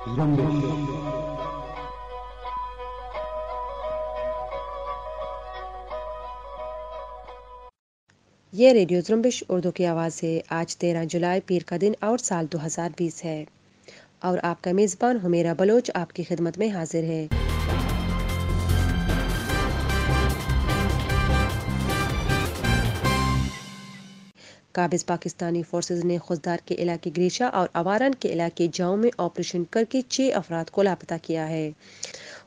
ये रेडियो जुम्बिश उर्दू की आवाज़ है आज तेरह जुलाई पीर का दिन और साल 2020 है और आपका मेज़बान हमेरा बलोच आपकी खिदमत में हाजिर है काबिज पाकिस्तानी फोर्सेज ने खुददार के इलाके ग्रीशा और अवारन के इलाके जाओ में ऑपरेशन करके छः अफराद को लापता किया है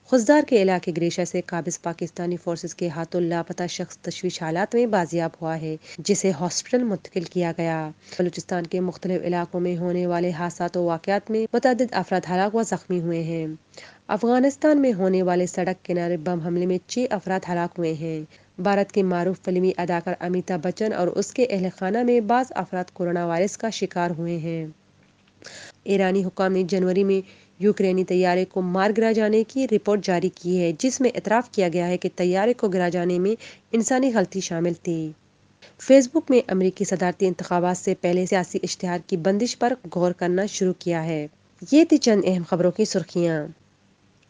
खुजदार के इलाके ग्रेशा से काबिज पाकिस्तानी फोर्सेज के हाथों लापता शख्स तशवीश हालात में बाजियाब हुआ है जिसे हॉस्पिटल मुंतकिल किया गया बलूचिस्तान के मुख्तलिफ इलाकों में होने वाले हादसा व वाक़ात में मतद अफराद हलाक व ज़ख्मी हुए हैं अफगानिस्तान में होने वाले सड़क किनारे बम हमले में छह अफराद हलाक हुए हैं भारत के मरूफ फिल्मी अदाकार अमिताभ बच्चन और उसके अहल खाना में बाज़ अफराद कोरोना वायरस का शिकार हुए हैं ईरानी हुकाम ने जनवरी में यूक्रेनी तैयारे को मार गिरा जाने की रिपोर्ट जारी की है जिसमें इतराफ़ किया गया है कि तैयारे को गिरा जाने में इंसानी गलती शामिल थी फेसबुक में अमरीकी सदारती इंतबात से पहले सियासी इश्तहार की बंदिश पर गौर करना शुरू किया है ये थी चंद अहम खबरों की सुर्खियाँ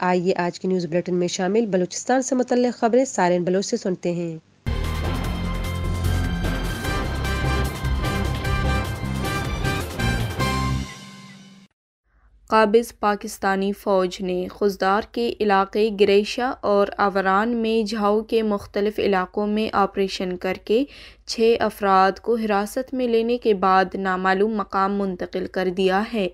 आइए आज के न्यूज़ बुलेटिन में शामिल बलूचिस्तान से मुतल खबरें सारेन बलोच से सुनते हैं काबिज पाकिस्तानी फ़ौज ने खुजदार के इलाके ग्रेशा और आवरान में झाओ के मुख्तलिफ इलाकों में ऑपरेशन करके छः अफराद को हिरासत में लेने के बाद नामालूम मकाम मुंतकिल कर दिया है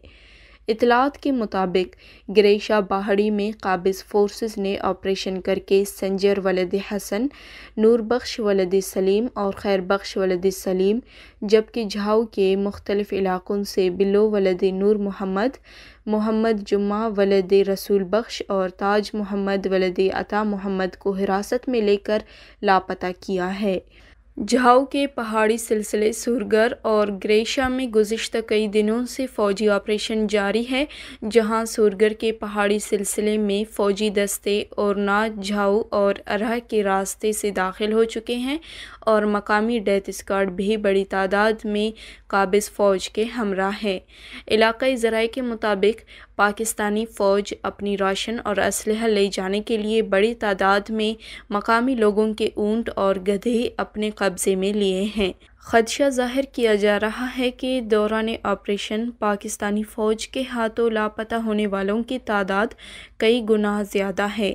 इतलात के मुताबिक ग्रेशा बाहड़ी में काबिज फोर्सेस ने ऑपरेशन करके संजर वलद हसन नूरबख्श वलद सलीम और खैरबख्श वलद सलीम जबकि झाऊ के मुख्तलिफ़ इलाकों से बिलो वलद नूर मोहम्मद मोहम्मद जुम्मा वलद रसूल बख्श और ताज मोहम्मद वलद अता मोहम्मद को हिरासत में लेकर लापता किया है झाओ के पहाड़ी सिलसिले सुरगर और ग्रेशा में गुज्त कई दिनों से फ़ौजी ऑपरेशन जारी है जहां सुरगर के पहाड़ी सिलसिले में फ़ौजी दस्ते और ना झाऊ और अरह के रास्ते से दाखिल हो चुके हैं और मकामी डेथ स्कॉड भी बड़ी तादाद में काबिज़ फ़ौज के हमरा है इलाकई ज़राए के मुताबिक पाकिस्तानी फ़ौज अपनी राशन और इसल ले जाने के लिए बड़ी तादाद में मकामी लोगों के ऊँट और गधे अपने कब्जे में लिए हैं खदशा जाहिर किया जा रहा है कि दौरान ऑपरेशन पाकिस्तानी फ़ौज के हाथों लापता होने वालों की तादाद कई गुना ज़्यादा है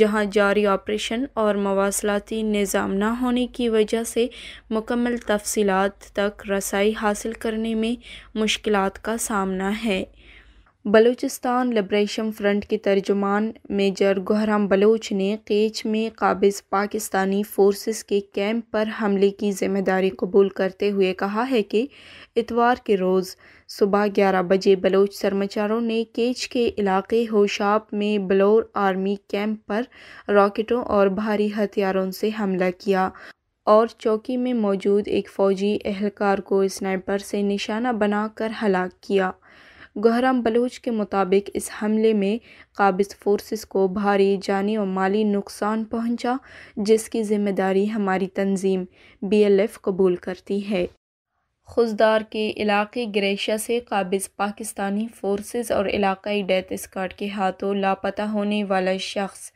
जहां जारी ऑपरेशन और मवासलाती निज़ाम न होने की वजह से मुकम्मल तफसीत तक रसाई हासिल करने में मुश्किल का सामना है बलूचिस्तान लिब्रेशन फ्रंट के तर्जुमान मेजर गहराम बलोच ने केच में काबिज पाकिस्तानी फोर्सेस के कैंप पर हमले की जिम्मेदारी कबूल करते हुए कहा है कि इतवार के रोज़ सुबह ग्यारह बजे बलोच सरमाचारों ने केच के इलाके होशाब में बलोर आर्मी कैंप पर रॉकेटों और भारी हथियारों से हमला किया और चौकी में मौजूद एक फ़ौजी एहलकार को स्नाइपर से निशाना बनाकर हलाक किया गहराम बलूच के मुताबिक इस हमले में काबिज फोर्सेस को भारी जानी और माली नुकसान पहुंचा जिसकी जिम्मेदारी हमारी तंजीम बीएलएफ कबूल करती है खुजदार के इलाके ग्रेशिया से काबिज पाकिस्तानी फोर्सेस और इलाकई डेथ स्क्वाड के हाथों लापता होने वाला शख्स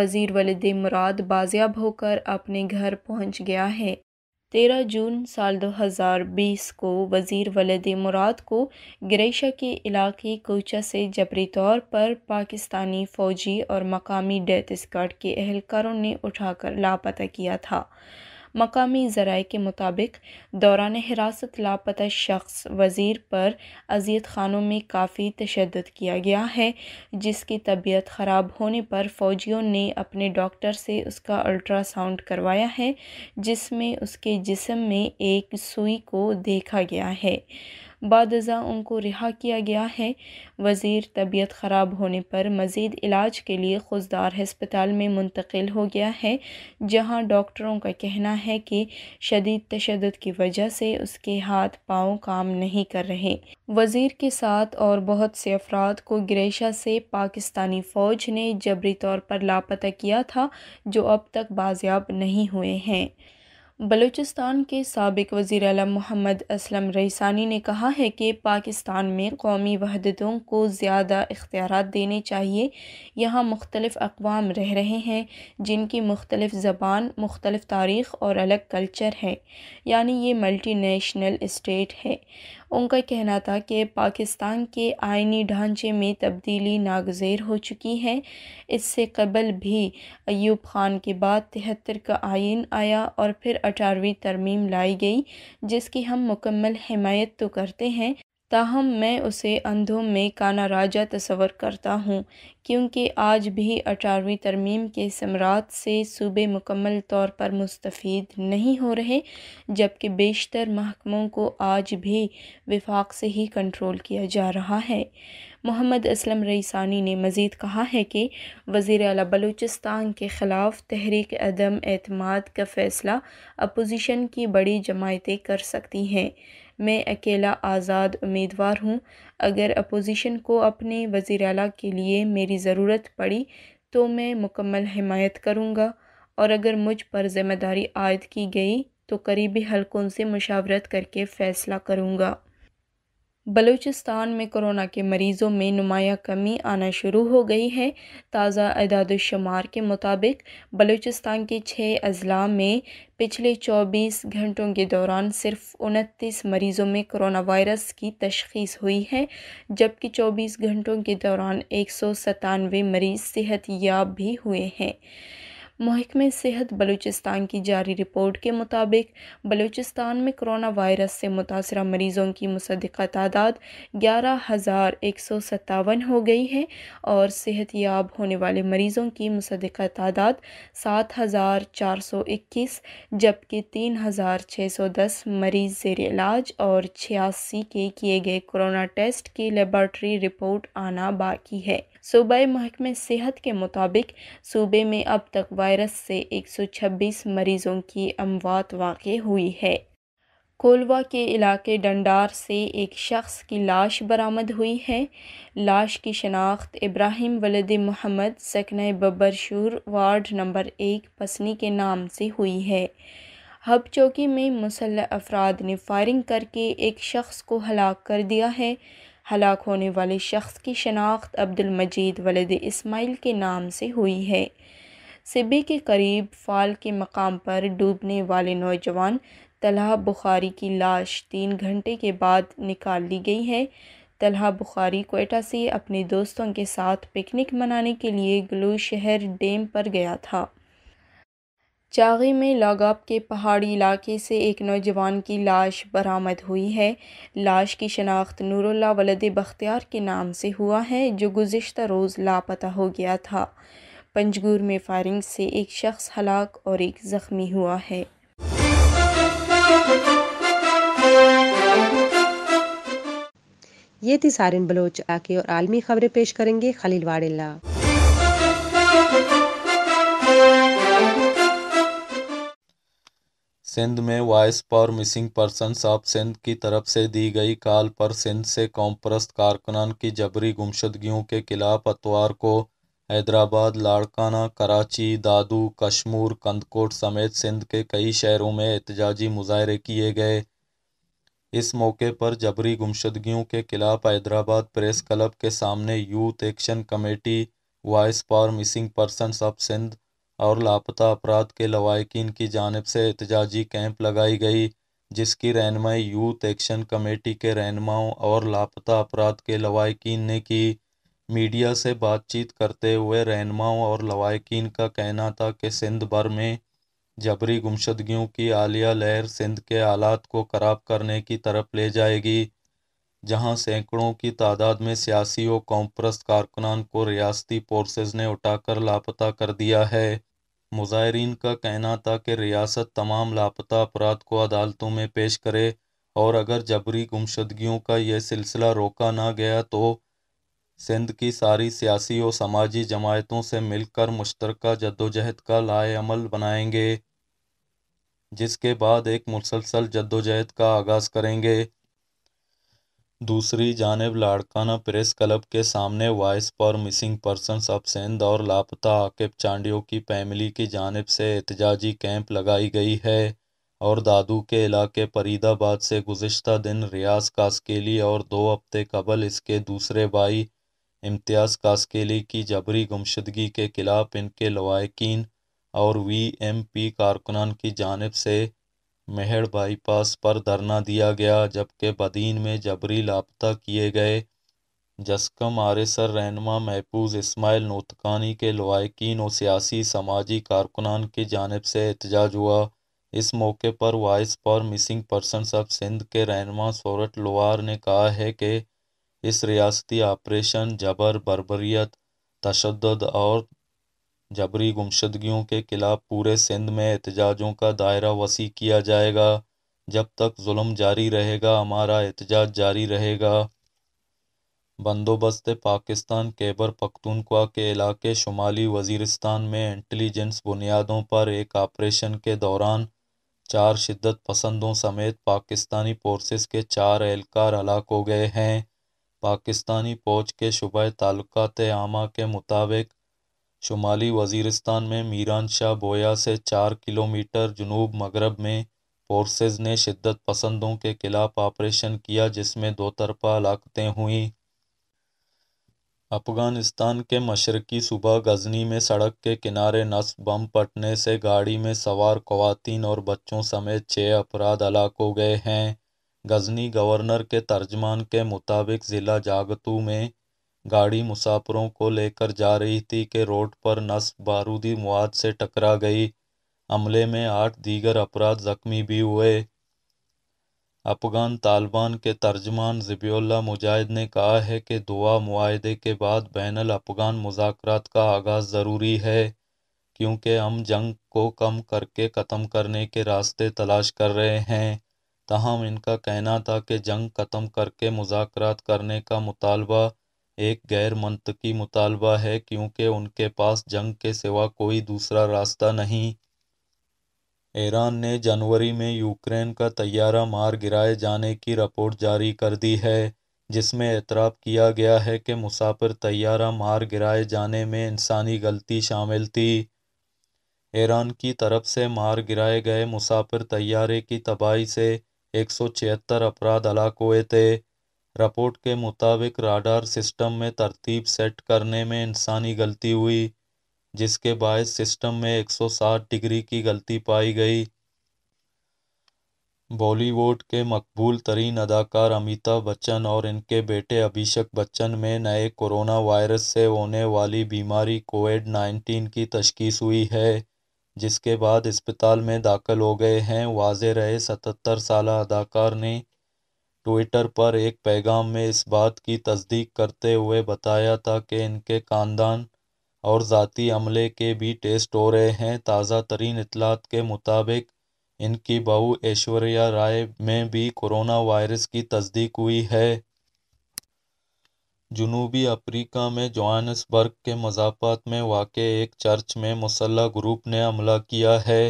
वज़ीर वलद मुराद बाजियाब होकर अपने घर पहुंच गया है तेरह जून साल दो हज़ार बीस को वज़ीर वलद मुराद को ग्रेशा के इलाके कोचा से जबरी तौर पर पाकिस्तानी फ़ौजी और मकामी डेथ स्क्वाड के अहलकारों ने उठाकर लापता किया था मकामी ज़राए के मुताबिक दौरान हिरासत लापता शख्स वज़ीर पर अजीत खानों में काफ़ी तशद किया गया है जिसकी तबीयत ख़राब होने पर फ़ौजियों ने अपने डॉक्टर से उसका अल्ट्रासाउंड करवाया है जिसमें उसके जिसम में एक सुई को देखा गया है बादजा उनको रिहा किया गया है वज़ीर तबीयत ख़राब होने पर मज़ीद इलाज के लिए खुशदार हस्पताल में मुंतकिल हो गया है जहां डॉक्टरों का कहना है कि शदीद तशद की वजह से उसके हाथ पाँव काम नहीं कर रहे वज़ीर के साथ और बहुत से अफराद को ग्रेशा से पाकिस्तानी फ़ौज ने जबरी तौर पर लापता किया था जो अब तक बाजियाब नहीं हुए हैं बलूचिस्तान के सबक वज़ी अल मोहम्मद असलम रईसानी ने कहा है कि पाकिस्तान में कौमी वहदतों को ज़्यादा इख्तियार देने चाहिए यहाँ मुख्तलफ अकवाम रह रहे हैं जिनकी मुख्तलफ़ ज़बान मुख्तलफ तारीख़ और अलग कल्चर है यानी ये मल्टी नेशनल इस्टेट है उनका कहना था कि पाकिस्तान के आइनी ढांचे में तब्दीली नागजेर हो चुकी है इससे कबल भी अयूब खान के बाद तिहत्तर का आयन आया और फिर अठारहवीं तरमीम लाई गई जिसकी हम मुकम्मल हमायत तो करते हैं ताहम मैं उसे अंधों में काना राजा तस्वर करता हूँ क्योंकि आज भी अठारहवीं तरमीम के सम्राट से सूबे मुकम्मल तौर पर मुस्तफ़ नहीं हो रहे जबकि बेशतर महकमों को आज भी विफाक से ही कंट्रोल किया जा रहा है मोहम्मद असलम रईसानी ने मज़ीद कहा है कि वज़ी अल बलूचिस्तान के ख़िलाफ़ तहरीक अदम अतमाद का फ़ैसला अपोजिशन की बड़ी जमायतें कर सकती हैं मैं अकेला आज़ाद उम्मीदवार हूँ अगर अपोजिशन को अपने वज़ी अला के लिए मेरी ज़रूरत पड़ी तो मैं मुकम्मल हमायत करूँगा और अगर मुझ पर ज़िम्मेदारी आयद की गई तो करीबी हलकों से मुशावरत करके फ़ैसला करूँगा बलूचिस्तान में कोरोना के मरीज़ों में नुमाया कमी आना शुरू हो गई है ताज़ा अदादोशुमार के मुताबिक बलूचिस्तान के छः अजला में पिछले 24 घंटों के दौरान सिर्फ उनतीस मरीज़ों में कोरोना वायरस की तशखीस हुई है जबकि 24 घंटों के दौरान एक सौ मरीज़ सेहत याब भी हुए हैं महकमे सेहत बलूचिस्तान की जारी रिपोर्ट के मुताबिक बलूचिस्तान में कोरोना वायरस से मुतासर मरीज़ों की मुसदा तादाद ग्यारह हज़ार एक सौ सत्तावन हो गई है और सेहत याब होने वाले मरीज़ों की मुसदा तादाद सात हज़ार चार सौ इक्कीस जबकि तीन हज़ार छः सौ दस मरीज़ जेर इलाज और छियासी के किए गए कोरोना टेस्ट की लेबॉर्ट्री रिपोर्ट आना बाकी है सूबाई महकमे सेहत के मुताबिक सूबे में अब तक वायरस से 126 मरीज़ों की अमवात वाक़ हुई है कोलवा के इलाके डंडार से एक शख्स की लाश बरामद हुई है लाश की शनाख्त इब्राहिम वलद मोहम्मद सकन बबरशूर वार्ड नंबर एक पसनी के नाम से हुई है हब चौकी में मुसल अफराद ने फायरिंग करके एक शख्स को हलाक कर दिया है हलाक होने वाले शख्स की शनाख्त अब्दुल मजीद वलद इस्माइल के नाम से हुई है सिबी के करीब फाल के मकाम पर डूबने वाले नौजवान तलहा बुखारी की लाश तीन घंटे के बाद निकाल ली गई है तलहा बुखारी कोयटा से अपने दोस्तों के साथ पिकनिक मनाने के लिए ग्लू शहर डैम पर गया था चागी में लागाब के पहाड़ी इलाके से एक नौजवान की लाश बरामद हुई है लाश की शनाख्त नूरुल्ला वलद बख्तियार के नाम से हुआ है जो गुज्त रोज़ लापता हो गया था पंजगूर में फायरिंग से एक शख्स हलाक और एक ज़ख्मी हुआ है ये थी सारिन बलोच आके और आलमी खबरें पेश करेंगे खलील सिंध में voice for missing person of Sindh की तरफ से दी गई कॉल पर सिंध से कौमप्रस्त कारकुनान की जबरी गुमशदगियों के खिलाफ अतवार को हैदराबाद लाड़काना कराची दादू कश्मूर कंदकोट समेत सिंध के कई शहरों में एहतजाजी मुजाहरे किए गए इस मौके पर जबरी गुमशदगियों के खिलाफ हैदराबाद प्रेस क्लब के सामने youth action committee voice for missing persons of Sindh और लापता अफराद के लवाकिन की जानब से एहतजाजी कैंप लगाई गई जिसकी रहनमाई यूथ एक्शन कमेटी के रहनमाओं और लापता अफराद के लवाकिन ने की मीडिया से बातचीत करते हुए रहनमाओं और लवाकिन का कहना था कि सिंध भर में जबरी गुमशदगियों की आलिया लहर सिंध के हालात को खराब करने की तरफ ले जाएगी जहां सैकड़ों की तादाद में सियासी और कॉम्प्रस्त कारकुनान को रियासती फोर्सेज ने उठाकर लापता कर दिया है मुजाहरीन का कहना था कि रियासत तमाम लापता अपराध को अदालतों में पेश करे और अगर जबरी गुमशदगियों का यह सिलसिला रोका ना गया तो सिंध की सारी सियासी और समाजी जमायतों से मिलकर मुश्तरक जद्दोजहद का लाएमल बनाएंगे जिसके बाद एक मुसलसल जद्दोजहद का आगाज़ करेंगे दूसरी जानब लाड़काना प्रेस क्लब के सामने वॉइस फॉर मिसिंग पर्सनस अबसेंद और लापता आकेब चांडियो की फैमिली की जानब से एहतजाजी कैंप लगाई गई है और दादू के इलाके फरीदाबाद से गुज्त दिन रियाज कास्केली और दो हफ्ते कबल इसके दूसरे भाई इम्तियाज़ कास्केली की जबरी गुमशदगी के खिलाफ इनके लवाकिन और वी एम पी कारकुनान की जानब से मेहड़ बाईपास पर धरना दिया गया जबकि बदीन में जबरी लापता किए गए जसकम आरेसर रहनमा महफूज इसमाइल नोतकानी के लवाकिन और सियासी समाजी कारकुनान की जानब से एहतजाज हुआ इस मौके पर voice for missing persons of Sindh के रहनमा सोरठ लोहार ने कहा है कि इस रियासती ऑपरेशन जबर बरबरीत तशद और जबरी गुमशदगियों के खिलाफ पूरे सिंध में एहतजाजों का दायरा वसी किया जाएगा जब तक जुल्म जारी रहेगा हमारा एहतजाज जारी रहेगा बंदोबस्त पाकिस्तान केबर पख्तूनख्वा के इलाके शुमाली वजीरस्तान में इंटेलिजेंस बुनियादों पर एक ऑपरेशन के दौरान चार शिद्दत पसंदों समेत पाकिस्तानी फोर्सेस के चार एहलकार हलाक हो गए हैं पाकिस्तानी फौज के शुबह तल्लत आमा के मुताबिक शुमाली वजीरस्तान में मीरान शाह बोया से चार किलोमीटर जुनूब मगरब में फोर्सेज ने शिद्दत पसंदों के खिलाफ ऑपरेशन किया जिसमें दो तरफा हलाकतें हुईं अफगानिस्तान के मशरकी सूबा गजनी में सड़क के किनारे नस्ल बम पटने से गाड़ी में सवार खुवान और बच्चों समेत छः अफराद हलाक हो गए हैं गजनी गवर्नर के तर्जमान के मुताबिक ज़िला जागतू में गाड़ी मुसाफिरों को लेकर जा रही थी कि रोड पर नस्ब बारूदी मवाद से टकरा गई हमले में आठ दीगर अफराद जख्मी भी हुए अफगान तालिबान के तर्जमान जबियुल्ला मुजाहिद ने कहा है कि दुआ माहदे के बाद बैन अफगान मुजाकर का आगाज़ ज़रूरी है क्योंकि हम जंग को कम करके ख़त्म करने के रास्ते तलाश कर रहे हैं तहम इनका कहना था कि जंग ख़त्म करके मुजाकर करने का मुतालबा एक गैर मंतकी मुतालबा है क्योंकि उनके पास जंग के सिवा कोई दूसरा रास्ता नहीं ईरान ने जनवरी में यूक्रेन का तैयारा मार गिराए जाने की रिपोर्ट जारी कर दी है जिसमें एतराफ़ किया गया है कि मुसाफिर तैयारा मार गिराए जाने में इंसानी गलती शामिल थी ईरान की तरफ से मार गिराए गए मुसाफिर तैयारे की तबाही से एक सौ छिहत्तर अफराद हलाक हुए थे रिपोर्ट के मुताबिक राडार सिस्टम में तरतीब सेट करने में इंसानी गलती हुई जिसके बायस सिस्टम में 160 डिग्री की गलती पाई गई बॉलीवुड के मकबूल तरीन अदाकार अमिताभ बच्चन और इनके बेटे अभिषेक बच्चन में नए कोरोना वायरस से होने वाली बीमारी कोविड नाइन्टीन की तशखीस हुई है जिसके बाद अस्पताल में दाखिल हो गए हैं वाज रहे सतहत्तर साल अदाकार ने ट्विटर पर एक पैगाम में इस बात की तस्दीक करते हुए बताया था कि इनके ख़ानदान और ज़ाती अमले के भी टेस्ट हो रहे हैं ताज़ा तरीन इतलात के मुताबिक इनकी बहू ऐश्वर्या राय में भी कोरोना वायरस की तस्दीक हुई है जनूबी अफ्रीका में जोहानसबर्ग के मजाफात में वाक़ एक चर्च में मुसल्ह ग्रुप ने हमला किया है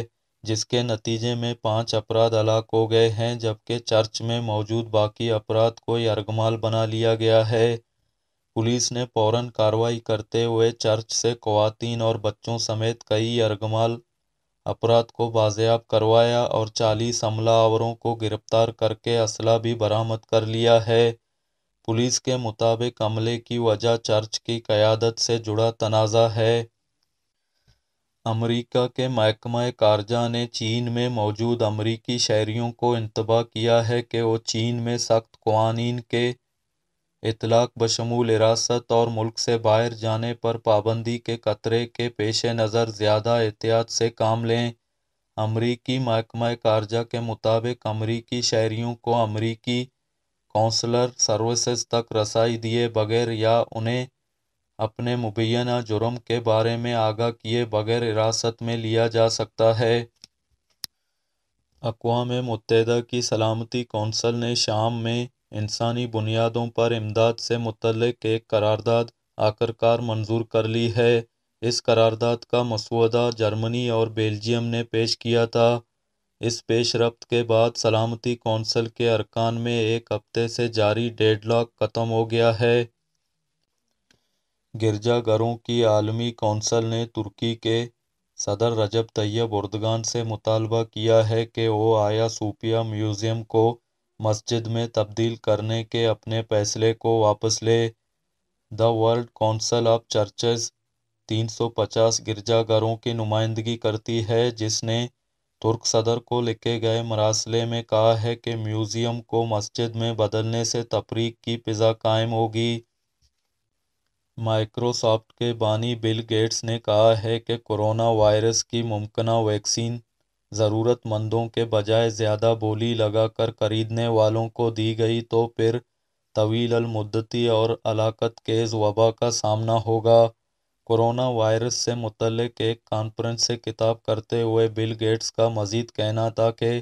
जिसके नतीजे में पाँच अपराध हलाक हो गए हैं जबकि चर्च में मौजूद बाकी अपराध को यरगमाल बना लिया गया है पुलिस ने फौरन कार्रवाई करते हुए चर्च से खुवान और बच्चों समेत कई यरगमाल अपराध को बाजियाब करवाया और चालीस हमलावरों को गिरफ्तार करके असला भी बरामद कर लिया है पुलिस के मुताबिक हमले की वजह चर्च की क़्यादत से जुड़ा तनाज़ा है अमरीका के महकमा ख़ारजा ने चीन में मौजूद अमरीकी शहरीों को इंतबा किया है कि वो चीन में सख्त कवानी के इतलाक़ बशमूल हिरासत और मुल्क से बाहर जाने पर पाबंदी के ख़तरे के पेश नज़र ज़्यादा एहतियात से काम लें अमरीकी महकमा ख़ारजा के मुताबिक अमरीकी शहरीों को अमरीकी कौंसलर सर्विसेज तक रसाई दिए बगैर या उन्हें अपने मुबैना जुर्म के बारे में आगाह किए बगैर हिरासत में लिया जा सकता है अकवा मतदा की सलामती कौंसल ने शाम में इंसानी बुनियादों पर इमदाद से मुतल एक करारदाद आखिरकार मंजूर कर ली है इस करारदाद का मसौदा जर्मनी और बेल्जियम ने पेश किया था इस पेश रफ्त के बाद सलामती कौंसल के अरकान में एक हफ्ते से जारी डेडलॉक ख़त्म हो गया है गिरजाघरों की आलमी कौंसिल ने तुर्की के सदर रजब तैयब उर्दगान से मुतालबा किया है कि वो आया सूफिया म्यूज़ियम को मस्जिद में तब्दील करने के अपने फैसले को वापस ले the World Council of Churches 350 गिरजाघरों की नुमाइंदगी करती है जिसने तुर्क सदर को लिखे गए मरासले में कहा है कि म्यूज़ियम को मस्जिद में बदलने से तफरीक की फ़िज़ा कायम होगी माइक्रोसॉफ्ट के बानी बिल गेट्स ने कहा है कि कोरोना वायरस की मुमकिन वैक्सीन ज़रूरतमंदों के बजाय ज़्यादा बोली लगाकर खरीदने वालों को दी गई तो फिर तवील तवीलमदती और अलाकत केज वबा का सामना होगा कोरोना वायरस से मुतलक एक कॉन्फ्रेंस से किताब करते हुए बिल गेट्स का मजीद कहना था कि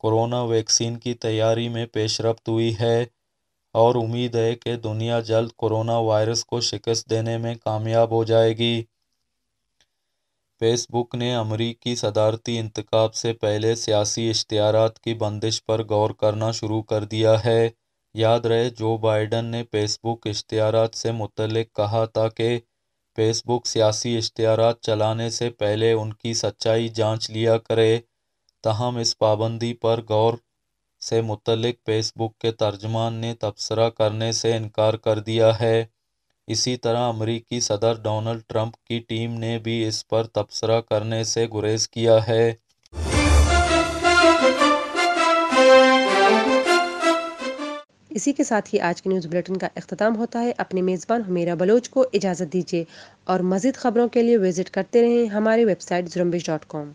कोरोना वैक्सीन की तैयारी में पेशरफ हुई है और उम्मीद है कि दुनिया जल्द कोरोना वायरस को शिकस्त देने में कामयाब हो जाएगी फेसबुक ने अमरीकी सदारती इंतकाब से पहले सियासी इश्तहार की बंदिश पर गौर करना शुरू कर दिया है याद रहे जो बाइडन ने फेसबुक इश्तहार से मुतलक कहा था कि फेसबुक सियासी इश्तहार चलाने से पहले उनकी सच्चाई जांच लिया करे तहम इस पाबंदी पर गौर से मुतलिक फेसबुक के तर्जमान ने तबसरा करने से इनकार कर दिया है इसी तरह अमरीकी सदर डोनल्ड ट्रंप की टीम ने भी इस पर तबसरा करने से गुरेज किया है इसी के साथ ही आज के न्यूज़ बुलेटिन का अख्ताम होता है अपने मेज़बान हमीरा बलोच को इजाज़त दीजिए और मज़ीद खबरों के लिए विज़िट करते रहें हमारी वेबसाइट जुरम्बिश डॉट कॉम